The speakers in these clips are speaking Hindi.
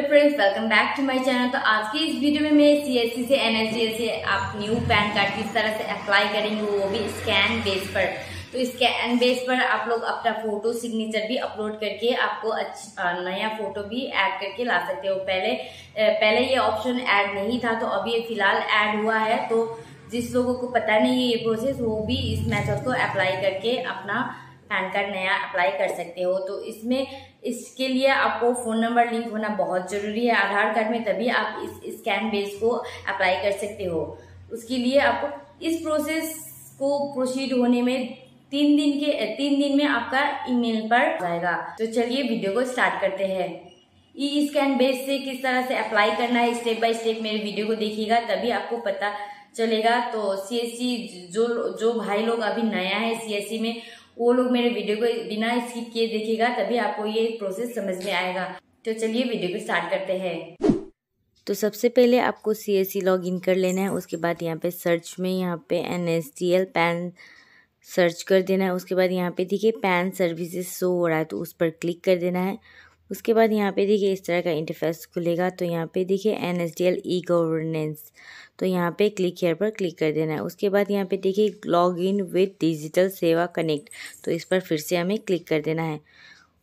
friends welcome back to my channel तो आज की इस वीडियो में मैं सी से एन से आप न्यू पैन कार्ड किस तरह से अप्लाई करेंगे वो भी स्कैन बेस पर तो स्कैन बेस पर आप लोग अपना फोटो सिग्नेचर भी अपलोड करके आपको अच्छा नया फोटो भी ऐड करके ला सकते हो पहले पहले ये ऑप्शन ऐड नहीं था तो अभी फिलहाल ऐड हुआ है तो जिस लोगों को पता नहीं है ये प्रोसेस वो भी इस मेथड को अप्लाई करके अपना पैन कार्ड नया अप्लाई कर सकते हो तो इसमें इसके लिए आपको फ़ोन नंबर लिंक होना बहुत ज़रूरी है आधार कार्ड में तभी आप इस स्कैन बेस को अप्लाई कर सकते हो उसके लिए आपको इस प्रोसेस को प्रोसीड होने में तीन दिन के तीन दिन में आपका ईमेल पर जाएगा तो चलिए वीडियो को स्टार्ट करते हैं ई स्कैन बेस से किस तरह से अप्लाई करना है स्टेप बाय स्टेप मेरे वीडियो को देखिएगा तभी आपको पता चलेगा तो सीएससी जो जो भाई लोग अभी नया है सीएससी में वो लोग मेरे वीडियो को बिना स्किप किए देखेगा तभी आपको ये प्रोसेस समझ में आएगा तो चलिए वीडियो को स्टार्ट करते हैं तो सबसे पहले आपको C S C log in कर लेना है उसके बाद यहाँ पे सर्च में यहाँ पे N S D L PAN search कर देना है उसके बाद यहाँ पे देखिए पैन सर्विसेज शो हो रहा है तो उस पर क्लिक कर देना है उसके बाद यहाँ पे देखिए इस तरह का इंटरफेस खुलेगा तो यहाँ पे देखिए N S D L e governance तो यहाँ पे क्लिक हेयर पर क्लिक कर देना है उसके बाद यहाँ पे देखिए log in with digital Seva connect तो इस पर फिर से हमें क्लिक कर देना है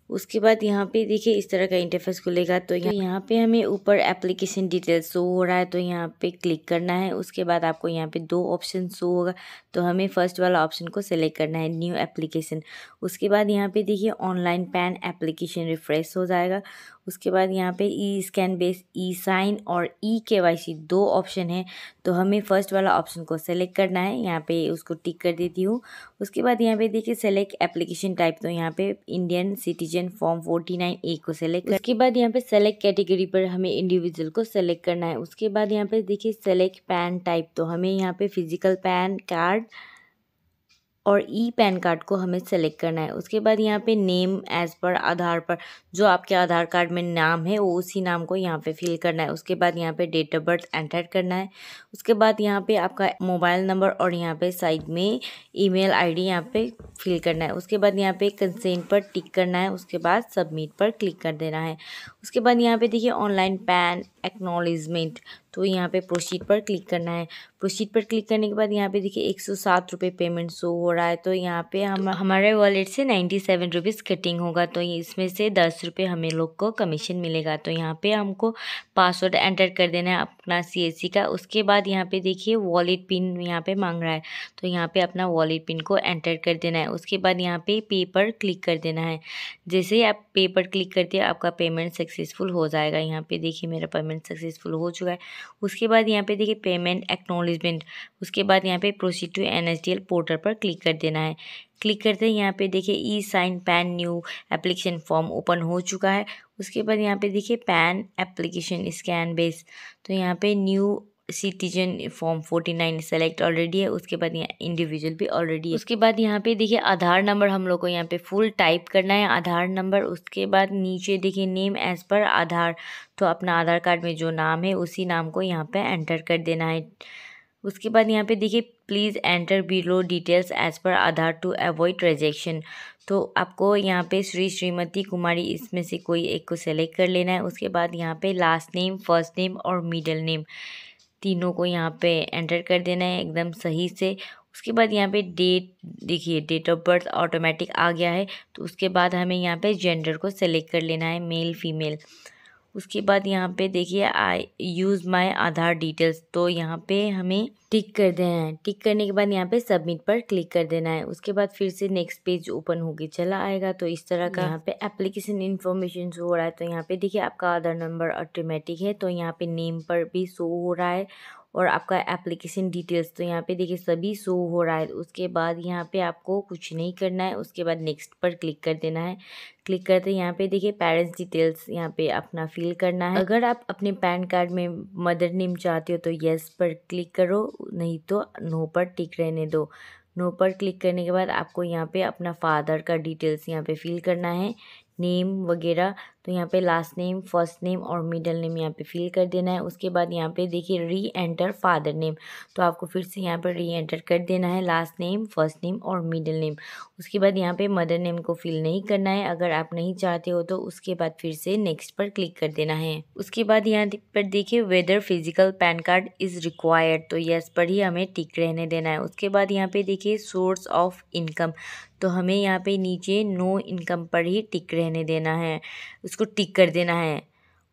उसके बाद यहाँ पे देखिए इस तरह का इंटरफेस खुलेगा तो यहाँ पे हमें ऊपर एप्लीकेशन डिटेल शो हो रहा है तो यहाँ पे क्लिक करना है उसके बाद आपको यहाँ पे दो ऑप्शन शो होगा तो हमें फर्स्ट वाला ऑप्शन को सेलेक्ट करना है न्यू एप्लीकेशन उसके बाद यहाँ पे देखिए ऑनलाइन पैन एप्लीकेशन रिफ्रेश हो जाएगा उसके बाद यहाँ पे e scan base e sign और ई के वाई सी दो ऑप्शन है तो हमें फ़र्स्ट वाला ऑप्शन को सेलेक्ट करना है यहाँ पे उसको टिक कर देती हूँ उसके बाद यहाँ पे देखिए सेलेक्ट एप्लीकेशन टाइप तो यहाँ पे Indian citizen form forty nine A को सेलेक्ट उसके बाद यहाँ पे सेलेक्ट कैटेगरी पर हमें इंडिविजुअल को सेलेक्ट करना है उसके बाद यहाँ पे देखिए सेलेक्ट पैन टाइप तो हमें यहाँ पे फिजिकल पैन कार्ड और ई पैन कार्ड को हमें सेलेक्ट करना है उसके बाद यहाँ पे नेम एज़ पर आधार पर जो आपके आधार कार्ड में नाम है वो उसी नाम को यहाँ पे फिल करना है उसके बाद यहाँ पे डेट ऑफ बर्थ एंटर करना है उसके बाद यहाँ पे आपका मोबाइल नंबर और यहाँ पे साइड में ईमेल आईडी यहाँ पर फिल करना है उसके बाद यहाँ पे कंसेंट पर टिक करना है उसके बाद सबमिट पर क्लिक कर देना है उसके बाद यहाँ पे देखिए ऑनलाइन पैन एक्नॉलेजमेंट तो यहाँ पे प्रोसीड पर क्लिक करना है प्रोसीड पर क्लिक करने के बाद यहाँ पे देखिए एक सौ सात रुपये पेमेंट शो हो रहा है तो यहाँ पे हम हमारे वॉलेट से नाइन्टी सेवन रुपीज़ कटिंग होगा तो इसमें से दस रुपये हमें लोग को कमीशन मिलेगा तो यहाँ पे हमको पासवर्ड एंटर कर देना है अपना सी का उसके बाद यहाँ पे देखिए वॉलेट पिन यहाँ पे मांग रहा है तो यहाँ पे अपना वॉलेट पिन को एंटर कर देना है उसके बाद यहाँ पे पे पर क्लिक कर देना है जैसे ही आप पे पर क्लिक करते हैं आपका पेमेंट सक्सेसफुल हो जाएगा यहाँ पे देखिए मेरा पेमेंट पेमेंट सक्सेसफुल हो चुका है उसके बाद यहाँ पे देखिए पेमेंट एक्नोलिजमेंट उसके बाद यहाँ पे प्रोसीड टू एनएसडीएल पोर्टल पर क्लिक कर देना है क्लिक करते हैं यहाँ पे देखिए e sign PAN new application form open हो चुका है उसके बाद यहाँ पे देखिए पैन एप्लीकेशन स्कैन बेस तो यहाँ पे new citizen form forty nine select already है उसके बाद यहाँ इंडिविजुअल भी ऑलरेडी है उसके बाद यहाँ पे देखिए आधार नंबर हम लोग को यहाँ पे फुल टाइप करना है आधार नंबर उसके बाद नीचे देखिए नेम एज पर आधार तो अपना आधार कार्ड में जो नाम है उसी नाम को यहाँ पे एंटर कर देना है उसके बाद यहाँ पे देखिए please enter below details as per Aadhaar to avoid rejection तो आपको यहाँ पे श्री श्रीमती कुमारी इसमें से कोई एक को सेलेक्ट कर लेना है उसके बाद यहाँ पे लास्ट नेम फर्स्ट नेम और मिडल नेम तीनों को यहाँ पे एंटर कर देना है एकदम सही से उसके बाद यहाँ पे डेट देखिए डेट ऑफ बर्थ ऑटोमेटिक आ गया है तो उसके बाद हमें यहाँ पे जेंडर को सेलेक्ट कर लेना है मेल फीमेल उसके बाद यहाँ पे देखिए I use my Aadhaar details तो यहाँ पे हमें टिक कर देना है टिक करने के बाद यहाँ पे सबमिट पर क्लिक कर देना है उसके बाद फिर से नेक्स्ट पेज ओपन होके चला आएगा तो इस तरह का यहाँ पे एप्लीकेशन इन्फॉर्मेशन शो हो रहा है तो यहाँ पे देखिए आपका आधार नंबर ऑटोमेटिक है तो यहाँ पे नेम पर भी शो हो रहा है और आपका एप्लीकेशन डिटेल्स तो यहाँ पे देखिए सभी शो हो रहा है उसके बाद यहाँ पे आपको कुछ नहीं करना है उसके बाद नेक्स्ट पर क्लिक कर देना है क्लिक करते हैं यहाँ पे देखिए पेरेंट्स डिटेल्स यहाँ पे अपना फिल करना है अगर आप अपने पैन कार्ड में मदर नेम चाहते हो तो येस पर क्लिक करो नहीं तो नो पर टिक रहने दो नो पर क्लिक करने के बाद आपको यहाँ पे अपना फादर का डिटेल्स यहाँ पे फिल करना है नेम वगैरह तो यहाँ पे लास्ट नेम फर्स्ट नेम और मिडल नेम यहाँ पे फिल कर देना है उसके बाद यहाँ पे देखिए री एंटर फादर नेम तो आपको फिर से यहाँ पर री एंटर कर देना है लास्ट नेम फर्स्ट नेम और मिडल नेम उसके बाद यहाँ पे मदर नेम को फिल नहीं करना है अगर आप नहीं चाहते हो तो उसके बाद फिर से नेक्स्ट पर क्लिक कर देना है उसके बाद यहाँ पर देखिए whether physical PAN card is required तो यस पर ही हमें टिक रहने देना है उसके बाद यहाँ पे देखिए सोर्स ऑफ इनकम तो हमें यहाँ पे नीचे नो इनकम पर ही टिक रहने देना है उसको टिक कर देना है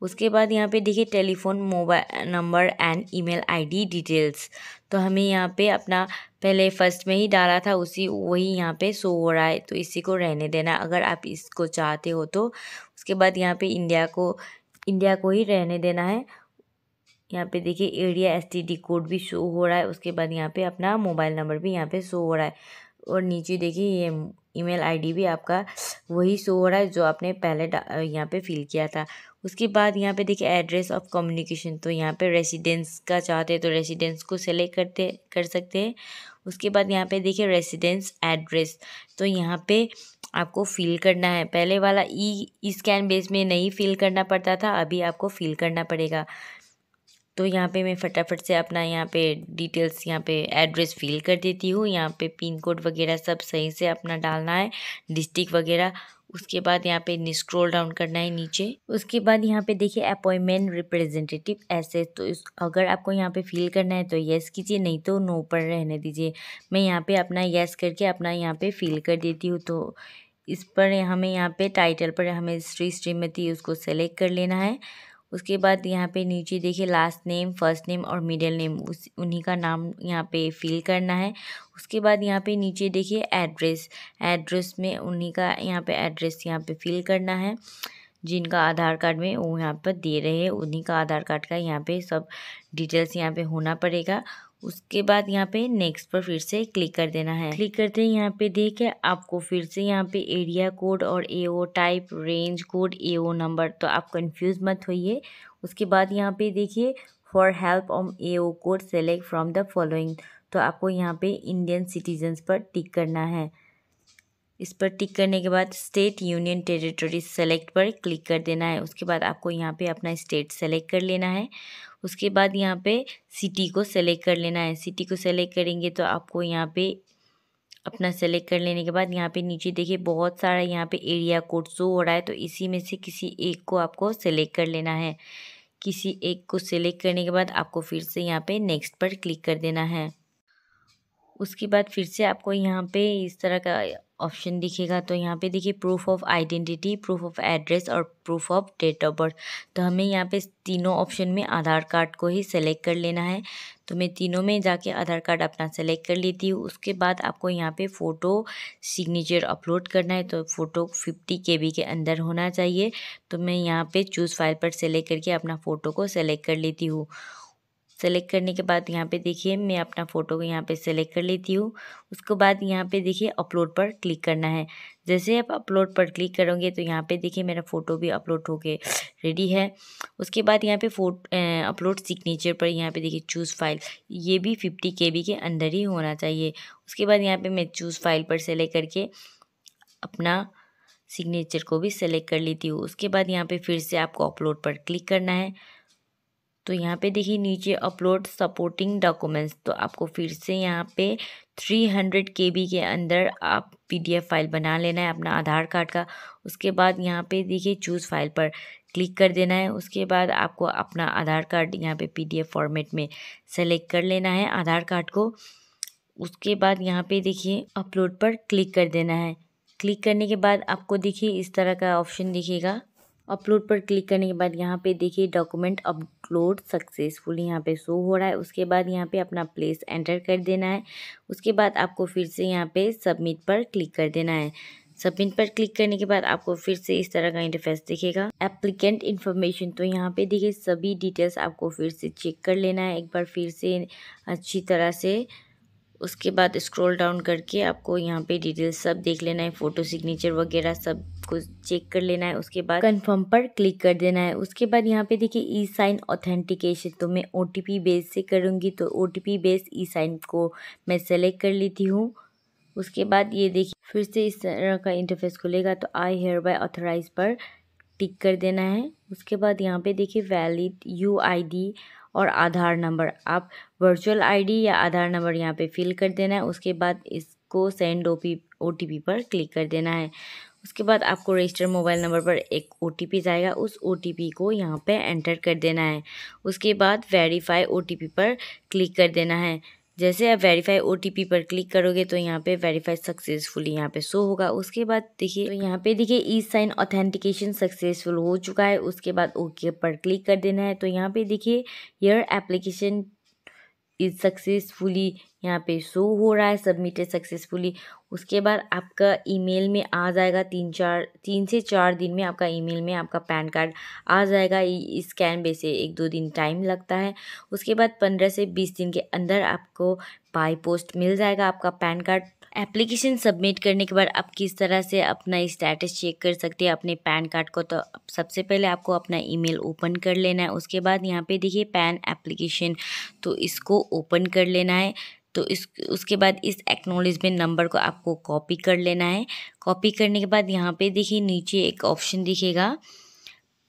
उसके बाद यहाँ पे देखिए telephone mobile number and email ID details तो हमें यहाँ पे अपना पहले फर्स्ट में ही डाला था उसी वही यहाँ पे शो हो रहा है तो इसी को रहने देना अगर आप इसको चाहते हो तो उसके बाद यहाँ पे इंडिया को इंडिया को ही रहने देना है यहाँ पे देखिए एरिया एसटीडी कोड भी शो हो रहा है उसके बाद यहाँ पे अपना मोबाइल नंबर भी यहाँ पे शो हो रहा है और नीचे देखिए ये ईमेल आईडी भी आपका वही शो हो रहा है जो आपने पहले यहाँ पे फिल किया था उसके बाद यहाँ पे देखिए एड्रेस ऑफ कम्युनिकेशन तो यहाँ पे रेसिडेंस का चाहते हैं तो रेसिडेंस को सेलेक्ट करते कर सकते हैं उसके बाद यहाँ पे देखिए रेसिडेंस एड्रेस तो यहाँ पे आपको फिल करना है पहले वाला ई स्कैन बेस में नहीं फिल करना पड़ता था अभी आपको फिल करना पड़ेगा तो यहाँ पे मैं फटाफट से अपना यहाँ पे डिटेल्स यहाँ पे एड्रेस फिल कर देती हूँ यहाँ पे पिन कोड वगैरह सब सही से अपना डालना है डिस्ट्रिक्ट वगैरह उसके बाद यहाँ पे स्क्रॉल डाउन करना है नीचे उसके बाद यहाँ पे देखिए अपॉइंटमेंट रिप्रेजेंटेटिव ऐसे तो इस अगर आपको यहाँ पे फिल करना है तो येस कीजिए नहीं तो नो पर रहने दीजिए मैं यहाँ पे अपना येस करके अपना यहाँ पे फिल कर देती हूँ तो इस पर हमें यहाँ पे टाइटल पर हमें श्री श्रीमती उसको सेलेक्ट कर लेना है उसके बाद यहाँ पे नीचे देखिए लास्ट नेम फर्स्ट नेम और मिडिल नेम उस उन्हीं का नाम यहाँ पे फिल करना है उसके बाद यहाँ पे नीचे देखिए एड्रेस एड्रेस में उन्हीं का यहाँ पे एड्रेस यहाँ पे फिल करना है जिनका आधार कार्ड में वो यहाँ पर दे रहे हैं उन्हीं का आधार कार्ड का यहाँ पे सब डिटेल्स यहाँ पे होना पड़ेगा उसके बाद यहाँ पे नेक्स्ट पर फिर से क्लिक कर देना है क्लिक करते हैं यहाँ पे देखे आपको फिर से यहाँ पे एरिया कोड और AO type range code AO number तो आप कंफ्यूज मत होइए उसके बाद यहाँ पे देखिए for help on AO code select from the following तो आपको यहाँ पे इंडियन सिटीजन्स पर टिक करना है इस पर टिक करने के बाद स्टेट यूनियन टेरिटरी सेलेक्ट पर क्लिक कर देना है उसके बाद आपको यहाँ पे अपना स्टेट सेलेक्ट कर लेना है उसके बाद यहाँ पे सिटी को सेलेक्ट कर लेना है सिटी को सेलेक्ट करेंगे तो आपको यहाँ पे अपना सेलेक्ट कर लेने के बाद यहाँ पे नीचे देखिए बहुत सारा यहाँ पे एरिया कोड शो हो रहा है तो इसी में से किसी एक को आपको सेलेक्ट कर लेना है किसी एक को सेलेक्ट करने के बाद आपको फिर से यहाँ पे नेक्स्ट पर क्लिक कर देना है उसके बाद फिर से आपको यहाँ पे इस तरह का ऑप्शन दिखेगा तो यहाँ पे देखिए proof of identity proof of address और proof of date of birth तो हमें यहाँ पे तीनों ऑप्शन में आधार कार्ड को ही सेलेक्ट कर लेना है तो मैं तीनों में जाके आधार कार्ड अपना सेलेक्ट कर लेती हूँ उसके बाद आपको यहाँ पे फ़ोटो सिग्नेचर अपलोड करना है तो फ़ोटो फिफ्टी के बी के अंदर होना चाहिए तो मैं यहाँ पे चूज़ फाइल पर सेलेक्ट करके अपना फ़ोटो को सेलेक्ट कर लेती हूँ सेलेक्ट करने के बाद यहाँ पे देखिए मैं अपना फ़ोटो को यहाँ पे सेलेक्ट कर लेती हूँ उसके बाद यहाँ पे देखिए अपलोड पर क्लिक करना है जैसे आप अपलोड पर क्लिक करोगे तो यहाँ पे देखिए मेरा फ़ोटो भी अपलोड होके रेडी है उसके बाद यहाँ पे फोटो अपलोड सिग्नेचर पर यहाँ पे देखिए चूज़ फाइल ये भी फिफ्टी के के अंदर ही होना चाहिए उसके बाद यहाँ पर मैं चूज़ फाइल पर सेलेक्ट करके अपना सिग्नेचर को भी सेलेक्ट कर लेती हूँ उसके बाद यहाँ पर फिर से आपको अपलोड पर क्लिक करना है तो यहाँ पे देखिए नीचे अपलोड सपोर्टिंग डॉक्यूमेंट्स तो आपको फिर से यहाँ पे 300 हंड्रेड के अंदर आप पीडीएफ फाइल बना लेना है अपना आधार कार्ड का उसके बाद यहाँ पे देखिए चूज़ फाइल पर क्लिक कर देना है उसके बाद आपको अपना आधार कार्ड यहाँ पे पीडीएफ फॉर्मेट में सेलेक्ट कर लेना है आधार कार्ड को उसके बाद यहाँ पे देखिए अपलोड पर क्लिक कर देना है क्लिक करने के बाद आपको देखिए इस तरह का ऑप्शन दिखेगा अपलोड पर क्लिक करने के बाद यहाँ पे देखिए डॉक्यूमेंट अपलोड सक्सेसफुल यहाँ पे शो हो रहा है उसके बाद यहाँ पे अपना प्लेस एंटर कर देना है उसके बाद आपको फिर से यहाँ पे सबमिट पर क्लिक कर देना है सबमिट पर क्लिक करने के बाद आपको फिर से इस तरह का इंटरफेस दिखेगा एप्लीकेंट इन्फॉर्मेशन तो यहाँ पे देखिए सभी डिटेल्स आपको फिर से चेक कर लेना है एक बार फिर से अच्छी तरह से उसके बाद स्क्रॉल डाउन करके आपको यहाँ पे डिटेल्स सब देख लेना है फ़ोटो सिग्नेचर वगैरह सब कुछ चेक कर लेना है उसके बाद कंफर्म पर क्लिक कर देना है उसके बाद यहाँ पे देखिए ई साइन ऑथेंटिकेशन तो मैं ओ बेस से करूँगी तो O T base e sign को मैं सेलेक्ट कर लेती हूँ उसके बाद ये देखिए फिर से इस तरह का इंटरफेस खुलेगा तो आई हेयर बाय ऑथराइज पर टिक कर देना है उसके बाद यहाँ पे देखिए वैलिड यू आई डी और आधार नंबर आप वर्चुअल आईडी या आधार नंबर यहाँ पे फिल कर देना है उसके बाद इसको send O P O T P पर क्लिक कर देना है उसके बाद आपको रजिस्टर मोबाइल नंबर पर एक ओ टी पी जाएगा उस ओ टी पी को यहाँ पे एंटर कर देना है उसके बाद वेरीफाई ओ टी पी पर क्लिक कर देना है जैसे आप वेरीफाई ओ पर क्लिक करोगे तो यहाँ पे वेरीफाई सक्सेसफुली यहाँ पे शो होगा उसके बाद देखिए तो यहाँ पे देखिए ई साइन ऑथेंटिकेशन सक्सेसफुल हो चुका है उसके बाद ओके पर क्लिक कर देना है तो यहाँ पे देखिए यर एप्लीकेशन इज सक्सेसफुली यहाँ पे शो हो रहा है सबमिटेड सक्सेसफुली उसके बाद आपका ईमेल में आ जाएगा तीन चार तीन से चार दिन में आपका ईमेल में आपका पैन कार्ड आ जाएगा स्कैन से एक दो दिन टाइम लगता है उसके बाद पंद्रह से बीस दिन के अंदर आपको बाई पोस्ट मिल जाएगा आपका पैन कार्ड एप्लीकेशन सबमिट करने के बाद आप किस तरह से अपना स्टेटस चेक कर सकते हैं अपने पैन कार्ड को तो सबसे पहले आपको अपना ईमेल ओपन कर लेना है उसके बाद यहाँ पे देखिए पैन एप्लीकेशन तो इसको ओपन कर लेना है तो इस उसके बाद इस एक्नोलिजमेंट नंबर को आपको कॉपी कर लेना है कॉपी करने के बाद यहाँ पर देखिए नीचे एक ऑप्शन दिखेगा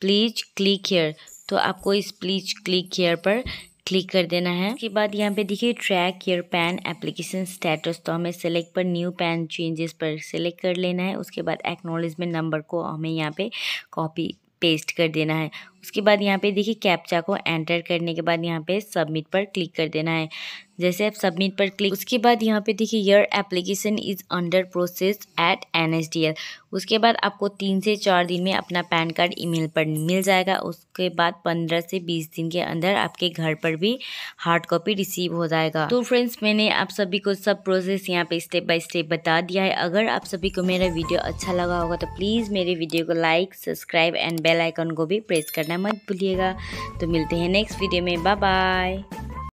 प्लीज क्लिक हेयर तो आपको इस प्लीज क्लिक हेयर पर क्लिक तो कर देना है उसके बाद यहाँ पे देखिए track your PAN application status तो हमें सेलेक्ट पर न्यू पैन चेंजेस पर सेलेक्ट कर लेना है उसके बाद एक्नोलिजमेंट नंबर को हमें यहाँ पे कॉपी पेस्ट कर देना है उसके बाद यहाँ पे देखिए कैप्चा को एंटर करने के बाद यहाँ पे सबमिट पर क्लिक कर देना है जैसे आप सबमिट पर क्लिक उसके बाद यहाँ पे देखिए your application is under process at an उसके बाद आपको तीन से चार दिन में अपना पैन कार्ड ईमेल पर मिल जाएगा उसके बाद पंद्रह से बीस दिन के अंदर आपके घर पर भी हार्ड कॉपी रिसीव हो जाएगा तो फ्रेंड्स मैंने आप सभी को सब प्रोसेस यहाँ पे स्टेप बाय स्टेप बता दिया है अगर आप सभी को मेरा वीडियो अच्छा लगा होगा तो प्लीज़ मेरे वीडियो को like subscribe and bell icon को भी प्रेस करना मत भूलिएगा तो मिलते हैं नेक्स्ट वीडियो में बाय बाय